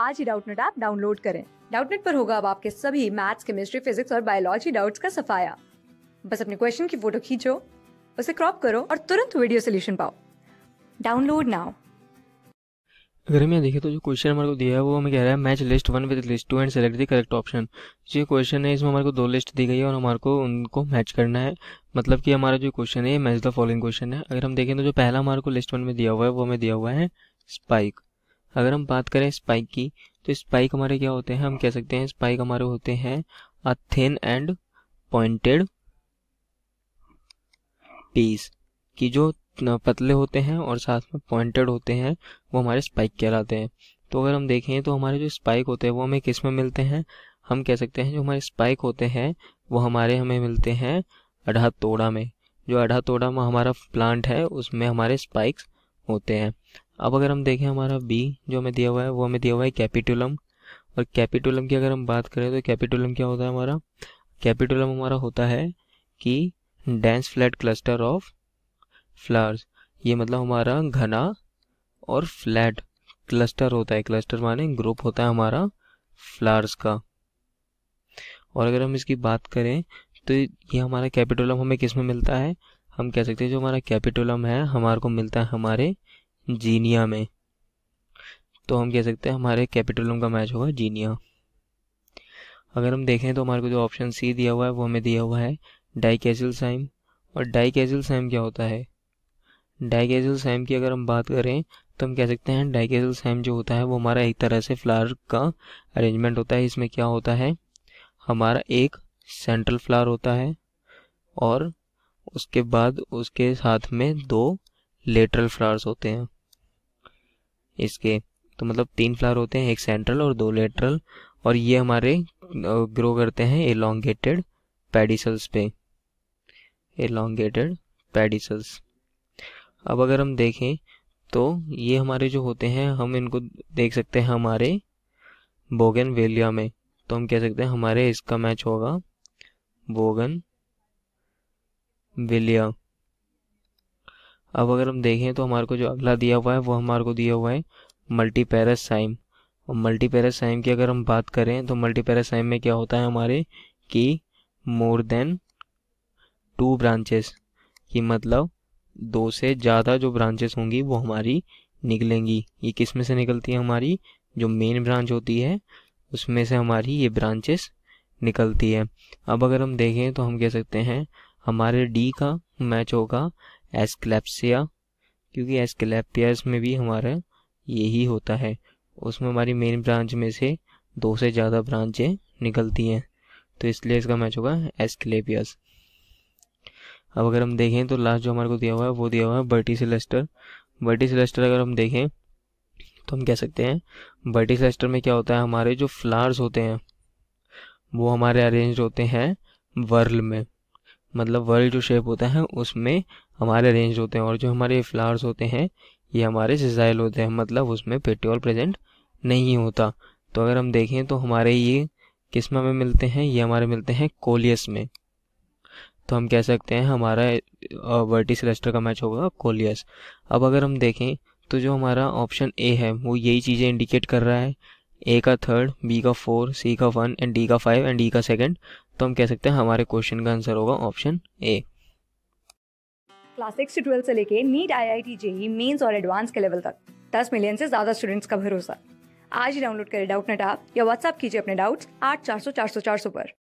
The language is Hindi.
आज ही डाउटनेट ऐप डाउनलोड करें डाउटनेट पर होगा अब आपके सभी मैथ्स केमिस्ट्री फिजिक्स और बायोलॉजी डाउट्स का सफाया बस अपने क्वेश्चन की फोटो खींचो उसे क्रॉप करो और तुरंत वीडियो सोल्यूशन पाओ डाउनलोड नाउ अगर मैं यहाँ तो जो क्वेश्चन हमारे को दिया है वो हमें कह रहा है match list one with list two and select the correct option जो तो क्वेश्चन है इसमें हमारे को दो लिस्ट दी गई है और हमारे को उनको मैच करना है मतलब कि हमारा जो क्वेश्चन है ये मैच द फॉलोइंग क्वेश्चन है अगर हम देखें तो जो पहला हमारे को लिस्ट वन में दिया हुआ है वो हमें दिया हुआ है स्पाइक अगर हम बात करें स्पाइक की तो स्पाइक हमारे क्या होते हैं हम कह सकते हैं स्पाइक हमारे होते हैं a thin and pointed piece कि जो पतले होते हैं और साथ में पॉइंटेड होते हैं वो हमारे स्पाइक कहलाते हैं तो अगर हम देखें तो हमारे जो स्पाइक होते हैं वो हमें किस में मिलते हैं हम कह सकते हैं जो हमारे स्पाइक होते हैं वो हमारे हमें मिलते हैं अढ़ा तोड़ा में जो अढ़ा तोड़ा में हमारा प्लांट है उसमें हमारे स्पाइक्स होते हैं अब अगर हम देखें हमारा बी जो हमें दिया हुआ है वो हमें दिया हुआ है कैपिटुलम और कैपिटुलम की अगर हम बात करें तो कैपिटुलम क्या होता है हमारा कैपिटुलम हमारा होता है कि dense flat cluster of flowers ये मतलब हमारा घना और फ्लैट क्लस्टर होता है क्लस्टर माने ग्रुप होता है हमारा फ्लावर्स का और अगर हम इसकी बात करें तो ये हमारा कैपिटोलम हमें किस में मिलता है हम कह सकते हैं जो हमारा कैपिटोलम है हमारे को मिलता है हमारे जीनिया में तो हम कह सकते हैं हमारे कैपिटलम का मैच होगा जीनिया अगर हम देखें तो हमारे को जो ऑप्शन सी दिया हुआ है वो हमें दिया हुआ है डाइकेसिल साइम और डाइकेसिल साइम क्या होता है डाइकेसिल साइम की अगर हम बात करें तो हम कह सकते हैं डाइकेसिल साइम जो होता है वो हमारा एक तरह से फ्लावर का अरेंजमेंट होता है इसमें क्या होता है हमारा एक सेंट्रल फ्लावर होता है और उसके बाद उसके साथ में दो लेटरल फ्लावर्स होते हैं इसके तो मतलब तीन फ्लावर होते हैं एक सेंट्रल और दो लेटरल और ये हमारे ग्रो करते हैं एलोंगेटेड पेडिसल्स पे एलोंगेटेड पेडिसल्स अब अगर हम देखें तो ये हमारे जो होते हैं हम इनको देख सकते हैं हमारे बोगन वेलिया में तो हम कह सकते हैं हमारे इसका मैच होगा बोगन विलिया अब अगर हम देखें तो हमारे को जो अगला दिया हुआ है वो हमारे को दिया हुआ है मल्टीपैरस साइम और मल्टीपैरस साइम की अगर हम बात करें तो मल्टीपैरस साइम में क्या होता है हमारे कि मोर देन टू ब्रांचेस कि मतलब दो से ज़्यादा जो ब्रांचेस होंगी वो हमारी निकलेंगी ये किस में से निकलती है हमारी जो मेन ब्रांच होती है उसमें से हमारी ये ब्रांचेस निकलती है अब अगर हम देखें तो हम कह सकते हैं हमारे डी का मैच होगा एस्कलेप्सिया क्योंकि एस्कलेपियास में भी हमारा यही होता है उसमें हमारी मेन ब्रांच में से दो से ज़्यादा ब्रांचें निकलती हैं तो इसलिए इसका मैच होगा एस्कलेपियास अब अगर हम देखें तो लास्ट जो हमारे को दिया हुआ है वो दिया हुआ है बर्टी सिलेस्टर बर्टी सिलेस्टर अगर हम देखें तो हम कह सकते हैं बर्टी सिलेस्टर में क्या होता है हमारे जो फ्लावर्स होते हैं वो हमारे अरेंज होते हैं वर्ल में मतलब वर्ल्ड जो शेप होता है उसमें हमारे अरेंज होते हैं और जो हमारे फ्लावर्स होते हैं ये हमारे सिजाइल होते हैं मतलब उसमें पेट्रोल प्रेजेंट नहीं होता तो अगर हम देखें तो हमारे ये किस्म में मिलते हैं ये हमारे मिलते हैं कोलियस में तो हम कह सकते हैं हमारा वर्टी सेलेस्टर का मैच होगा कोलियस अब अगर हम देखें तो जो हमारा ऑप्शन ए है वो यही चीज़ें इंडिकेट कर रहा है ए का थर्ड बी का फोर सी का वन एंड डी का फाइव एंड ई का सेकंड तो हम कह सकते हैं हमारे क्वेश्चन का आंसर होगा ऑप्शन ए क्लास सिक्स से ट्वेल्थ से लेके NEET I I T JEE mains और एडवांस के लेवल तक दस मिलियन से ज्यादा स्टूडेंट्स का भरोसा आज ही डाउनलोड करें डाउट नेट ऐप या व्हाट्सएप कीजिए अपने डाउट्स आठ चार सौ चार सौ चार सौ पर